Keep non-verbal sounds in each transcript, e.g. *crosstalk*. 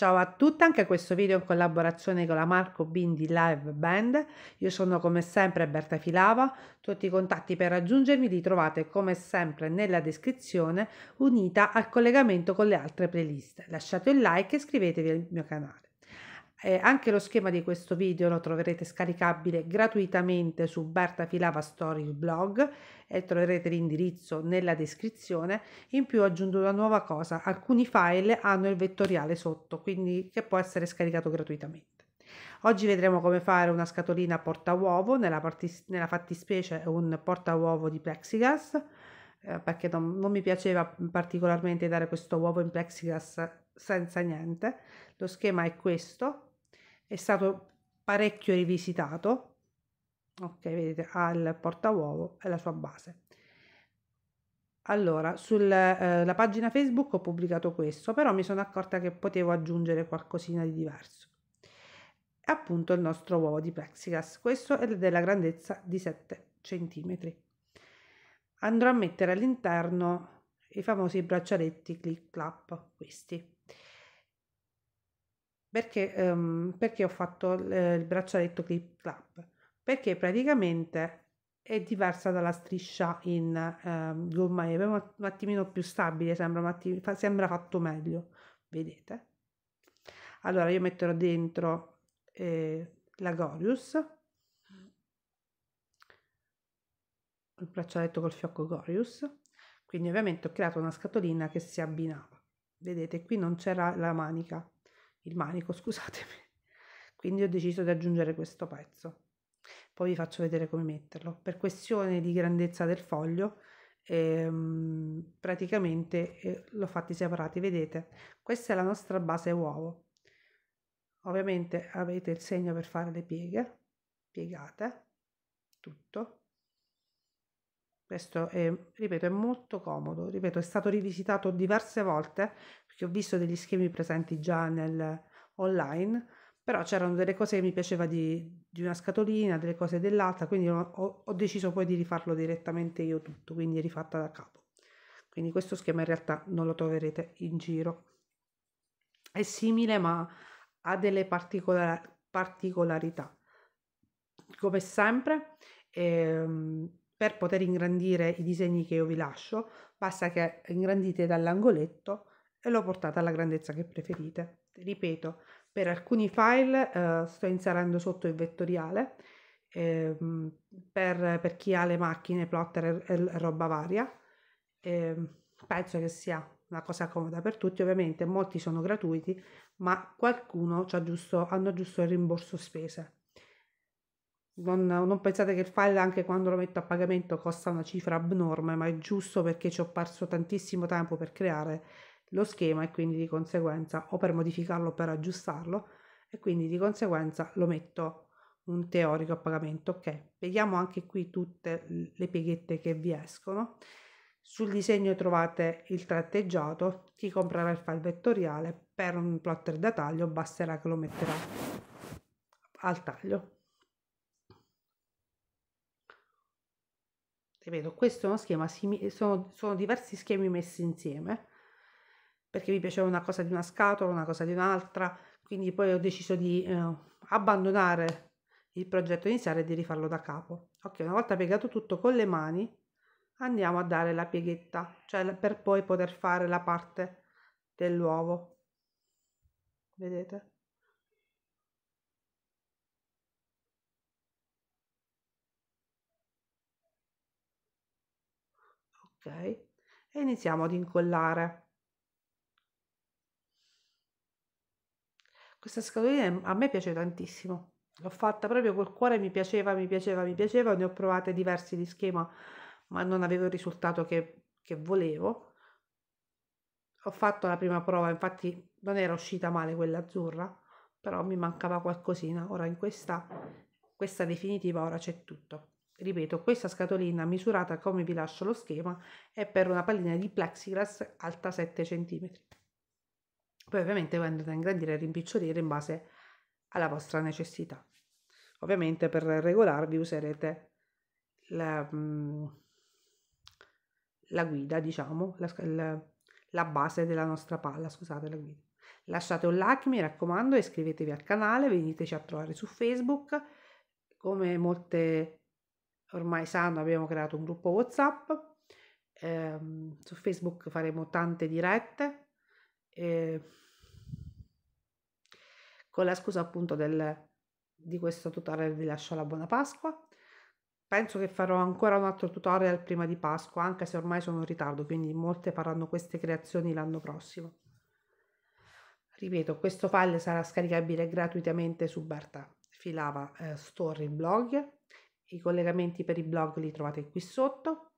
Ciao a tutti, anche questo video in collaborazione con la Marco Bindi Live Band. Io sono come sempre Berta Filava, tutti i contatti per raggiungermi li trovate come sempre nella descrizione unita al collegamento con le altre playlist. Lasciate un like e iscrivetevi al mio canale. Eh, anche lo schema di questo video lo troverete scaricabile gratuitamente su Berta Filava Story blog e troverete l'indirizzo nella descrizione. In più ho aggiunto una nuova cosa, alcuni file hanno il vettoriale sotto, quindi che può essere scaricato gratuitamente. Oggi vedremo come fare una scatolina porta uovo, nella, nella fattispecie un porta uovo di plexiglass, eh, perché non, non mi piaceva particolarmente dare questo uovo in plexiglass senza niente. Lo schema è questo, è stato parecchio rivisitato ok vedete ha il portauovo e la sua base allora sulla eh, pagina facebook ho pubblicato questo però mi sono accorta che potevo aggiungere qualcosina di diverso appunto il nostro uovo di plexiglass questo è della grandezza di 7 cm andrò a mettere all'interno i famosi braccialetti click clap questi perché, um, perché ho fatto il braccialetto clip clap? Perché praticamente è diversa dalla striscia in um, gomma eve, un attimino più stabile, sembra, fa, sembra fatto meglio, vedete? Allora io metterò dentro eh, la Gorius, il braccialetto col fiocco Gorius, quindi ovviamente ho creato una scatolina che si abbinava. Vedete, qui non c'era la manica, il manico, *laughs* scusatemi. Quindi ho deciso di aggiungere questo pezzo. Poi vi faccio vedere come metterlo. Per questione di grandezza del foglio, ehm, praticamente eh, l'ho fatti separati, vedete? Questa è la nostra base uovo. Ovviamente avete il segno per fare le pieghe, piegate tutto questo è, ripeto, è molto comodo, ripeto, è stato rivisitato diverse volte perché ho visto degli schemi presenti già nel online, però c'erano delle cose che mi piaceva di, di una scatolina, delle cose dell'altra, quindi ho, ho deciso poi di rifarlo direttamente io tutto, quindi rifatta da capo. Quindi questo schema in realtà non lo troverete in giro. È simile ma ha delle particolar particolarità. Come sempre, ehm, per poter ingrandire i disegni che io vi lascio, basta che ingrandite dall'angoletto e lo portate alla grandezza che preferite. Ripeto, per alcuni file eh, sto inserendo sotto il vettoriale, eh, per, per, chi ha le macchine, plotter e, e roba varia. Eh, penso che sia una cosa comoda per tutti, ovviamente molti sono gratuiti, ma qualcuno giusto, hanno giusto il rimborso spese. Non, non, pensate che il file anche quando lo metto a pagamento costa una cifra abnorme, ma è giusto perché ci ho perso tantissimo tempo per creare lo schema e quindi di conseguenza o per modificarlo o per aggiustarlo e quindi di conseguenza lo metto un teorico a pagamento. Ok, vediamo anche qui tutte le pieghette che vi escono. Sul disegno trovate il tratteggiato, chi comprerà il file vettoriale per un plotter da taglio basterà che lo metterà al taglio ripeto, questo è uno schema, sono, sono diversi schemi messi insieme, perché mi piaceva una cosa di una scatola, una cosa di un'altra, quindi poi ho deciso di eh, abbandonare il progetto iniziale e di rifarlo da capo. Ok, una volta piegato tutto con le mani, andiamo a dare la pieghetta, cioè per poi poter fare la parte dell'uovo. Vedete? ok? E iniziamo ad incollare. Questa scatolina a me piace tantissimo, l'ho fatta proprio col cuore, mi piaceva, mi piaceva, mi piaceva, ne ho provate diversi di schema, ma non avevo il risultato che, che volevo. Ho fatto la prima prova, infatti non era uscita male quella azzurra, però mi mancava qualcosina. Ora in questa, questa definitiva, ora c'è tutto. Ripeto, questa scatolina misurata come vi lascio lo schema è per una pallina di plexiglass alta 7 cm. Poi ovviamente voi andate a ingrandire e rimpicciolire in base alla vostra necessità. Ovviamente per regolarvi userete la, mm, la guida, diciamo, la, la, la, base della nostra palla, scusate la guida. Lasciate un like, mi raccomando, iscrivetevi al canale, veniteci a trovare su Facebook. Come molte ormai sanno abbiamo creato un gruppo WhatsApp, eh, su Facebook faremo tante dirette, eh, con la scusa appunto del, di questo tutorial vi lascio la buona Pasqua. Penso che farò ancora un altro tutorial prima di Pasqua, anche se ormai sono in ritardo, quindi molte faranno queste creazioni l'anno prossimo. Ripeto, questo file sarà scaricabile gratuitamente su Berta Filava eh, Story Blog i collegamenti per i blog li trovate qui sotto.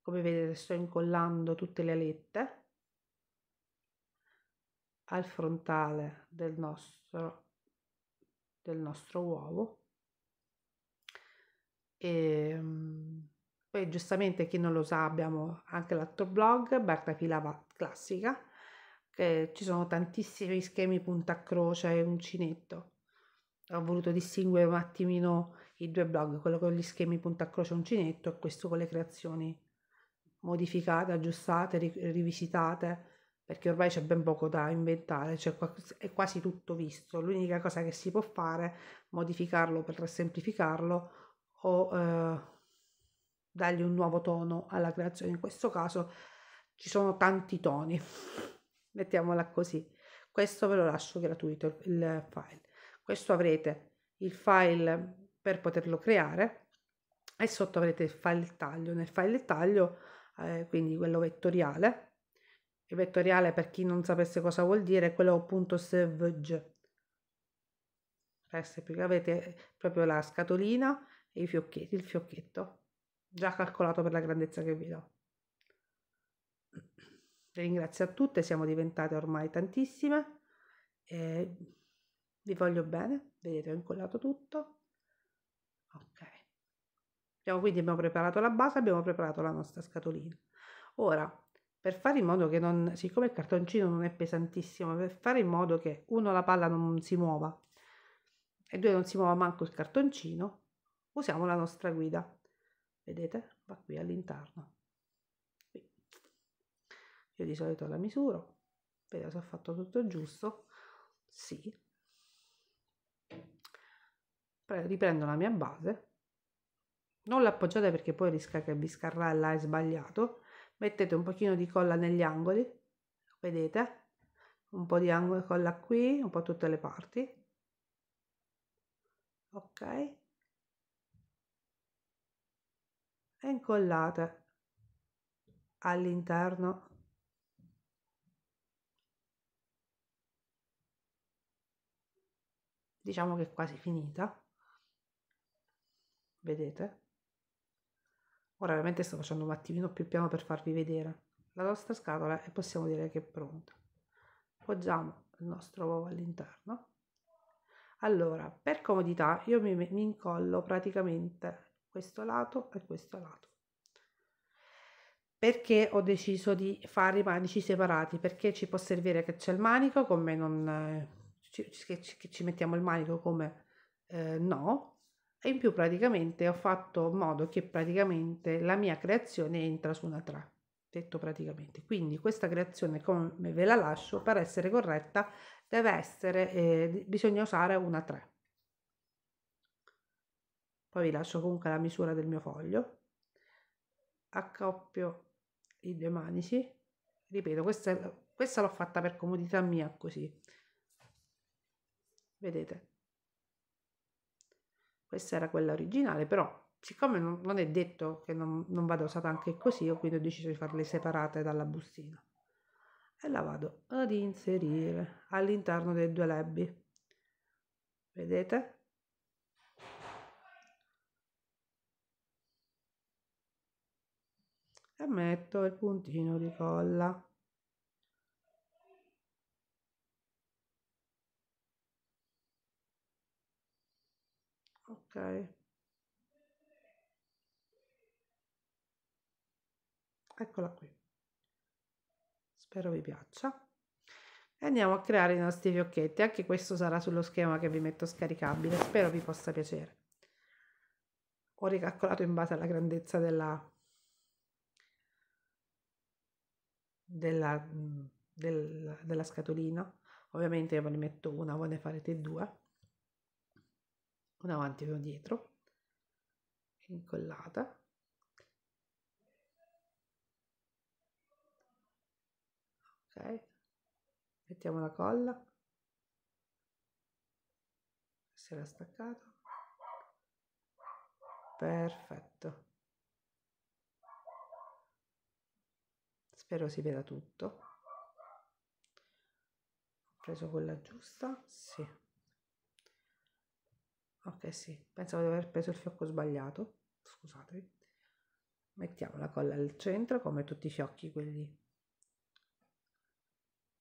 Come vedete sto incollando tutte le alette al frontale del nostro, del nostro uovo. E, ehm, poi giustamente chi non lo sa abbiamo anche l'altro blog, Berta Filava Classica, che ci sono tantissimi schemi punta a croce e uncinetto. Ho voluto distinguere un attimino i due blog, quello con gli schemi punta a croce uncinetto e questo con le creazioni modificate, aggiustate, rivisitate, perché ormai c'è ben poco da inventare, cioè è quasi tutto visto. L'unica cosa che si può fare è modificarlo per semplificarlo o eh, dargli un nuovo tono alla creazione. In questo caso ci sono tanti toni, *laughs* mettiamola così. Questo ve lo lascio gratuito il file. Questo avrete il file per poterlo creare e sotto avrete il file taglio. Nel file taglio, eh, quindi quello vettoriale, il vettoriale per chi non sapesse cosa vuol dire è quello punto .savage. Più, avete eh, proprio la scatolina e i fiocchetti, il fiocchetto già calcolato per la grandezza che vi do. Ringrazio a tutte, siamo diventate ormai tantissime. Eh, vi voglio bene, vedete ho incollato tutto ok abbiamo, quindi abbiamo preparato la base abbiamo preparato la nostra scatolina ora per fare in modo che non siccome il cartoncino non è pesantissimo per fare in modo che uno la palla non si muova e due non si muova manco il cartoncino usiamo la nostra guida vedete va qui all'interno io di solito la misuro vedo se ho fatto tutto giusto sì riprendo la mia base, non l'appoggiate perché poi rischia che vi scarrà là è sbagliato, mettete un pochino di colla negli angoli, vedete? Un po' di angolo colla qui, un po' tutte le parti. Ok? E incollate all'interno diciamo che è quasi finita vedete? Ora ovviamente sto facendo un attimino più piano per farvi vedere la nostra scatola e possiamo dire che è pronta. Poggiamo il nostro uovo all'interno. Allora, per comodità io mi, mi incollo praticamente questo lato e questo lato perché ho deciso di fare i manici separati perché ci può servire che c'è il manico come non eh, che, ci mettiamo il manico come eh, no e in più praticamente ho fatto in modo che praticamente la mia creazione entra su una 3 detto praticamente quindi questa creazione come ve la lascio per essere corretta deve essere eh, bisogna usare una 3 poi vi lascio comunque la misura del mio foglio accoppio i due manici ripeto questa, questa l'ho fatta per comodità mia così vedete questa era quella originale, però siccome non, non è detto che non, non vada usata anche così, io quindi ho deciso di farle separate dalla bustina. E la vado ad inserire all'interno dei due labbi. Vedete? e metto il puntino di colla eccola qui spero vi piaccia e andiamo a creare i nostri fiocchetti anche questo sarà sullo schema che vi metto scaricabile spero vi possa piacere ho ricalcolato in base alla grandezza della della, mm, del, della scatolina ovviamente io ve ne metto una voi ne farete due una avanti e una dietro, incollata. Ok, mettiamo la colla, se l'ha staccato. Perfetto. Spero si veda tutto. Ho preso quella giusta? Sì ok sì pensavo di aver preso il fiocco sbagliato scusate mettiamo la colla al centro come tutti i fiocchi quelli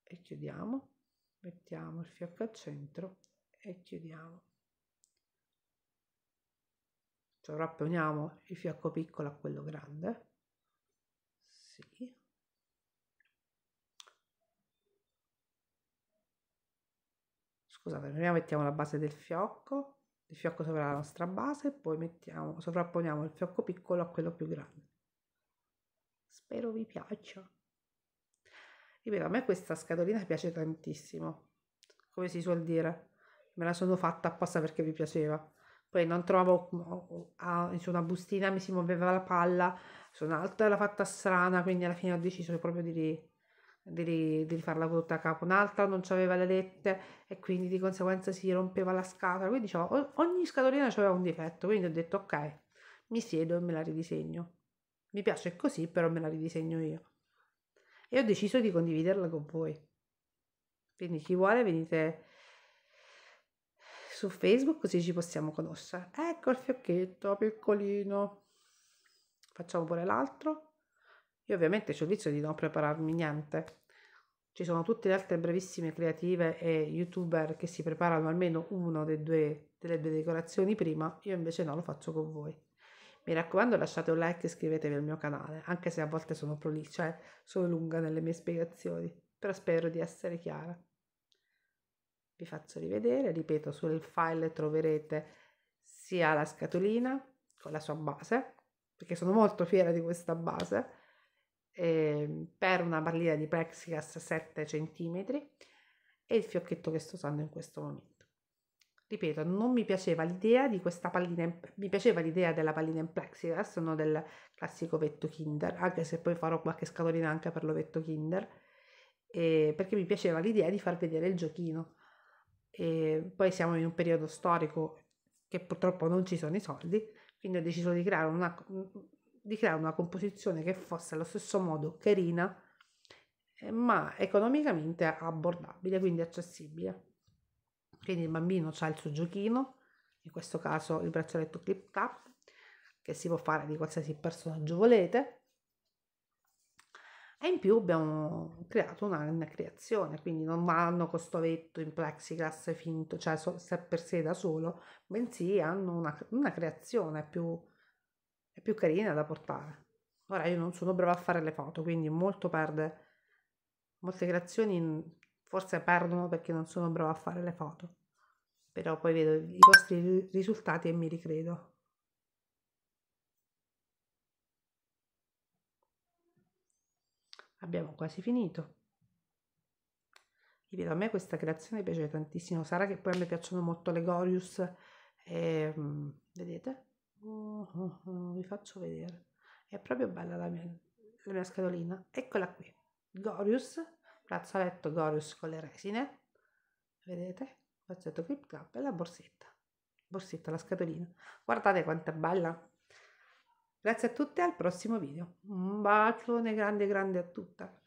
e chiudiamo mettiamo il fiocco al centro e chiudiamo sovrapponiamo il fiocco piccolo a quello grande sì. scusate prima mettiamo la base del fiocco il fiocco sopra la nostra base e poi mettiamo, sovrapponiamo il fiocco piccolo a quello più grande. Spero vi piaccia. Ripeto, a me questa scatolina piace tantissimo, come si suol dire. Me la sono fatta apposta perché vi piaceva. Poi non trovavo ah, una bustina, mi si muoveva la palla, su un'altra era fatta strana, quindi alla fine ho deciso proprio di devi, devi farla tutta a capo, un'altra non aveva le lette e quindi di conseguenza si rompeva la scatola, quindi diciamo, ogni scatolina aveva un difetto, quindi ho detto ok, mi siedo e me la ridisegno. Mi piace così, però me la ridisegno io. E ho deciso di condividerla con voi. Quindi chi vuole venite su Facebook così ci possiamo conoscere. Ecco il fiocchetto piccolino. Facciamo pure l'altro. Io ovviamente ci ho vizio di non prepararmi niente. Ci sono tutte le altre bravissime creative e youtuber che si preparano almeno una delle due decorazioni prima, io invece no, lo faccio con voi. Mi raccomando lasciate un like e iscrivetevi al mio canale, anche se a volte sono prolice, eh? sono lunga nelle mie spiegazioni, però spero di essere chiara. Vi faccio rivedere, ripeto, sul file troverete sia la scatolina con la sua base, perché sono molto fiera di questa base, per una barriera di plexiglass 7 cm e il fiocchetto che sto usando in questo momento. Ripeto, non mi piaceva l'idea di questa pallina, in, mi piaceva l'idea della pallina in plexiglass, non del classico vetto Kinder, anche se poi farò qualche scatolina anche per l'ovetto Kinder, eh, perché mi piaceva l'idea di far vedere il giochino. E poi siamo in un periodo storico che purtroppo non ci sono i soldi, quindi ho deciso di creare una, di creare una composizione che fosse allo stesso modo carina, eh, ma economicamente abbordabile, quindi accessibile. Quindi il bambino ha il suo giochino, in questo caso il braccialetto clip cap che si può fare di qualsiasi personaggio volete. E in più abbiamo creato una, una creazione, quindi non hanno questo vetto in plexiglass finto, cioè so, per sé da solo, bensì hanno una, una creazione più è più carina da portare. Ora io non sono brava a fare le foto, quindi molto perde, molte creazioni forse perdono perché non sono brava a fare le foto, però poi vedo i vostri risultati e mi ricredo. Abbiamo quasi finito. Ripeto, a me questa creazione piace tantissimo, sarà che poi a me piacciono molto le Gorius, e, mm, vedete? Oh, oh, vi faccio vedere. È proprio bella la mia, la mia scatolina. Eccola qui. Gorius, frazzoletto Gorius con le resine. Vedete? Frazzoletto clip cap e la borsetta. Borsetta, la scatolina. Guardate quanto è bella. Grazie a tutti al prossimo video. Un bacione grande grande a tutta.